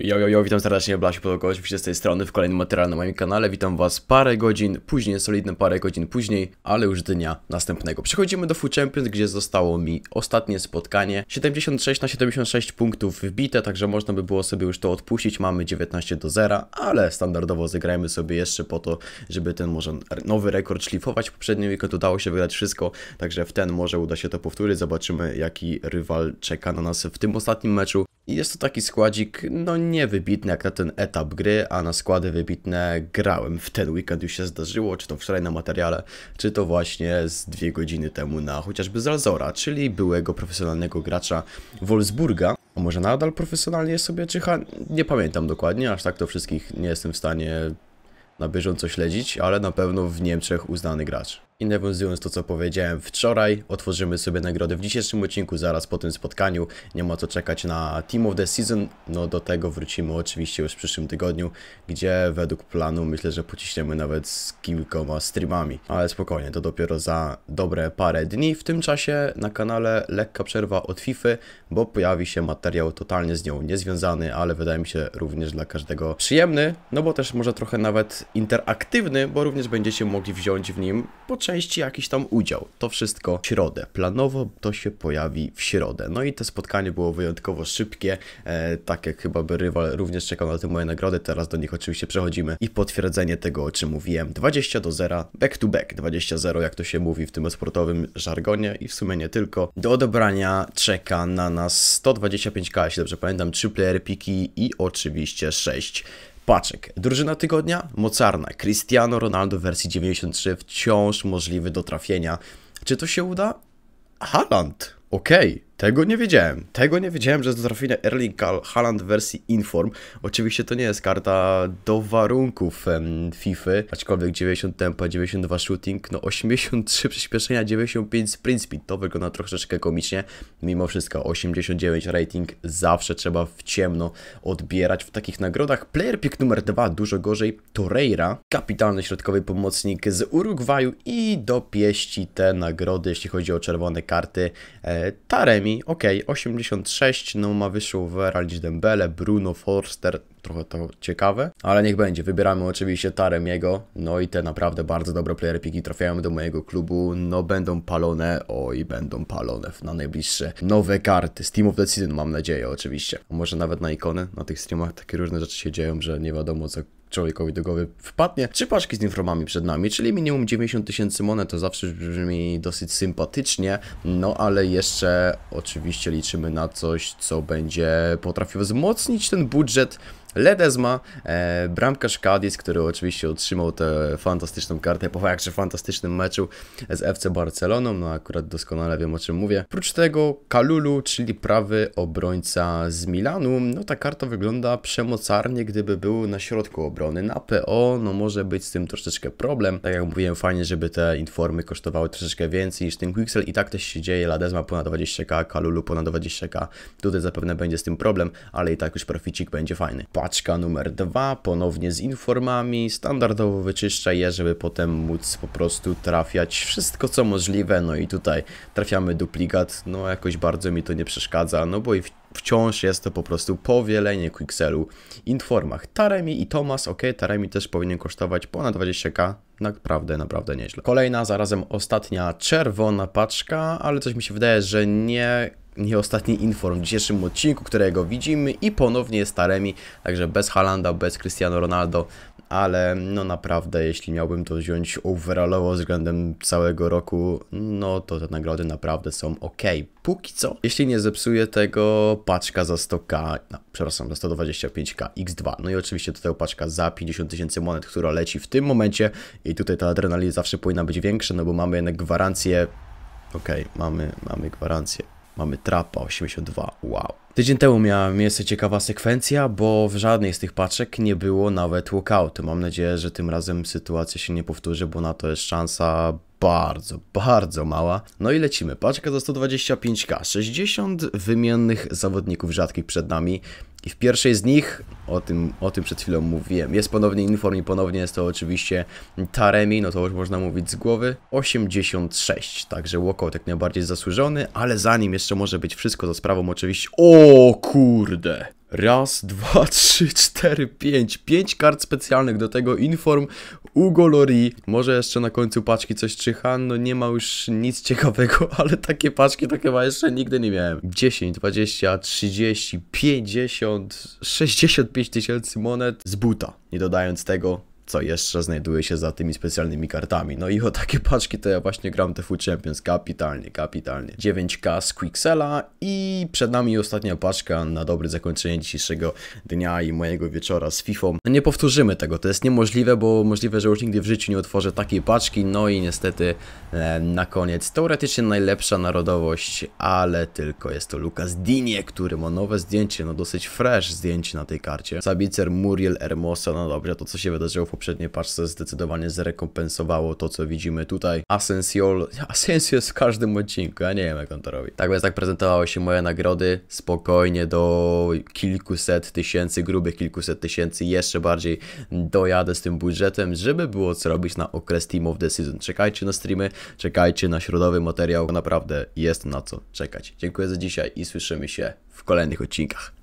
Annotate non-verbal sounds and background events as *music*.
Jo, witam serdecznie, Blasiu Podolko, oczywiście z tej strony w kolejnym materiale na moim kanale. Witam was parę godzin później, solidne parę godzin później, ale już dnia następnego. Przechodzimy do Food Champions, gdzie zostało mi ostatnie spotkanie. 76 na 76 punktów wbite, także można by było sobie już to odpuścić. Mamy 19 do 0, ale standardowo zagrajmy sobie jeszcze po to, żeby ten może nowy rekord szlifować. Poprzednim weekend udało się wygrać wszystko, także w ten może uda się to powtórzyć. Zobaczymy, jaki rywal czeka na nas w tym ostatnim meczu. Jest to taki składzik, no niewybitny jak na ten etap gry, a na składy wybitne grałem w ten weekend, już się zdarzyło, czy to wczoraj na materiale, czy to właśnie z dwie godziny temu na chociażby Zalzora, czyli byłego profesjonalnego gracza Wolfsburga. A może nadal profesjonalnie sobie czyha? Nie pamiętam dokładnie, aż tak to wszystkich nie jestem w stanie na bieżąco śledzić, ale na pewno w Niemczech uznany gracz. I nawiązując to co powiedziałem wczoraj, otworzymy sobie nagrody w dzisiejszym odcinku zaraz po tym spotkaniu. Nie ma co czekać na Team of the Season, no do tego wrócimy oczywiście już w przyszłym tygodniu, gdzie według planu myślę, że pociśniemy nawet z kilkoma streamami. Ale spokojnie, to dopiero za dobre parę dni. W tym czasie na kanale lekka przerwa od FIFA, bo pojawi się materiał totalnie z nią niezwiązany, ale wydaje mi się również dla każdego przyjemny, no bo też może trochę nawet interaktywny, bo również będziecie mogli wziąć w nim po części jakiś tam udział. To wszystko w środę. Planowo to się pojawi w środę. No i to spotkanie było wyjątkowo szybkie, e, tak jak chyba by rywal również czekał na te moje nagrody. Teraz do nich oczywiście przechodzimy i potwierdzenie tego, o czym mówiłem. 20 do 0, back to back. 20-0, jak to się mówi w tym sportowym żargonie i w sumie nie tylko. Do odebrania czeka na nas 125k, jeśli dobrze pamiętam, 3 player piki i oczywiście 6 paczek. Drużyna tygodnia? Mocarna. Cristiano Ronaldo w wersji 93 wciąż możliwy do trafienia. Czy to się uda? Haland. Okej. Okay. Tego nie wiedziałem. Tego nie wiedziałem, że jest do trafienia Erling Haaland w wersji Inform. Oczywiście to nie jest karta do warunków em, FIFA, aczkolwiek 90 tempa, 92 shooting, no 83 *laughs* przyspieszenia, 95 sprint speed. To wygląda troszeczkę komicznie. Mimo wszystko 89 rating zawsze trzeba w ciemno odbierać w takich nagrodach. Player pick numer 2 dużo gorzej. Torreira, kapitalny środkowy pomocnik z Urugwaju i dopieści te nagrody, jeśli chodzi o czerwone karty. E, Taremi mi, ok, 86, no ma wyszło Veralić Dembele, Bruno Forster, trochę to ciekawe, ale niech będzie. Wybieramy oczywiście Taremiego, no i te naprawdę bardzo dobre playery piki trafiają do mojego klubu, no będą palone, oj, będą palone na najbliższe nowe karty, Steam of the mam nadzieję oczywiście, może nawet na ikony, na tych streamach takie różne rzeczy się dzieją, że nie wiadomo co człowiekowi do głowy wpadnie. Trzy paczki z informami przed nami, czyli minimum 90 tysięcy monet, to zawsze brzmi dosyć sympatycznie, no ale jeszcze oczywiście liczymy na coś, co będzie potrafiło wzmocnić ten budżet Ledezma, e, bramkarz Cadiz, który oczywiście otrzymał tę fantastyczną kartę po jakże fantastycznym meczu z FC Barceloną, no akurat doskonale wiem o czym mówię. Prócz tego Kalulu, czyli prawy obrońca z Milanu, no ta karta wygląda przemocarnie, gdyby był na środku obrońca obrony. Na PO no może być z tym troszeczkę problem. Tak jak mówiłem, fajnie, żeby te informy kosztowały troszeczkę więcej niż ten Quixel i tak też się dzieje. Ladezma ponad 20k, Kalulu ponad 20k. Tutaj zapewne będzie z tym problem, ale i tak już proficik będzie fajny. Paczka numer dwa, ponownie z informami. Standardowo wyczyszcza je, żeby potem móc po prostu trafiać wszystko co możliwe. No i tutaj trafiamy duplikat. No jakoś bardzo mi to nie przeszkadza, no bo i w wciąż jest to po prostu powielenie Quixelu informach formach. Taremi i Thomas, ok, Taremi też powinien kosztować ponad 20k, naprawdę, naprawdę nieźle. Kolejna, zarazem ostatnia czerwona paczka, ale coś mi się wydaje, że nie nie ostatni inform w dzisiejszym odcinku, którego widzimy i ponownie jest Taremi, także bez Halanda, bez Cristiano Ronaldo, ale no naprawdę, jeśli miałbym to wziąć overallowo względem całego roku, no to te nagrody naprawdę są ok. Póki co, jeśli nie zepsuję tego, paczka za 100k, no, przepraszam, za 125k x2, no i oczywiście tutaj paczka za 50 tysięcy monet, która leci w tym momencie i tutaj ta adrenalina zawsze powinna być większa, no bo mamy jednak gwarancję, okej, okay, mamy, mamy gwarancję mamy trapa 82, wow. Tydzień temu miała miejsce ciekawa sekwencja, bo w żadnej z tych paczek nie było nawet walkoutu. Mam nadzieję, że tym razem sytuacja się nie powtórzy, bo na to jest szansa bardzo, bardzo mała. No i lecimy. Paczka za 125k. 60 wymiennych zawodników rzadkich przed nami. I w pierwszej z nich, o tym, o tym przed chwilą mówiłem, jest ponownie inform i ponownie jest to oczywiście Taremi, no to już można mówić z głowy, 86, także walkout jak najbardziej zasłużony, ale zanim jeszcze może być wszystko za sprawą oczywiście, o kurde, Raz, dwa, *laughs* trzy, cztery, pięć. Pięć kart specjalnych do tego Inform Ugo Lori. Może jeszcze na końcu paczki coś czyha, no nie ma już nic ciekawego, *laughs* ale takie paczki to chyba jeszcze nigdy nie miałem. 10, 20, 30, 50, 65 tysięcy monet z buta, nie dodając tego co jeszcze znajduje się za tymi specjalnymi kartami. No i o takie paczki to ja właśnie gram TFU Champions kapitalnie, kapitalnie. 9K z Quixela i przed nami ostatnia paczka na dobre zakończenie dzisiejszego dnia i mojego wieczora z FIFA. Nie powtórzymy tego, to jest niemożliwe, bo możliwe, że już nigdy w życiu nie otworzę takiej paczki, no i niestety e, na koniec teoretycznie najlepsza narodowość, ale tylko jest to Lukas Dinie, który ma nowe zdjęcie, no dosyć fresh zdjęcie na tej karcie. Sabicer Muriel Hermosa, no dobrze, to co się wydarzyło po poprzedniej paczce zdecydowanie zrekompensowało to, co widzimy tutaj. Asensiol, Asensio jest w każdym odcinku, ja nie wiem jak on to robi. Tak więc tak prezentowały się moje nagrody, spokojnie do kilkuset tysięcy, grubych kilkuset tysięcy, jeszcze bardziej dojadę z tym budżetem, żeby było co robić na okres Team of the Season. Czekajcie na streamy, czekajcie na środowy materiał, naprawdę jest na co czekać. Dziękuję za dzisiaj i słyszymy się w kolejnych odcinkach.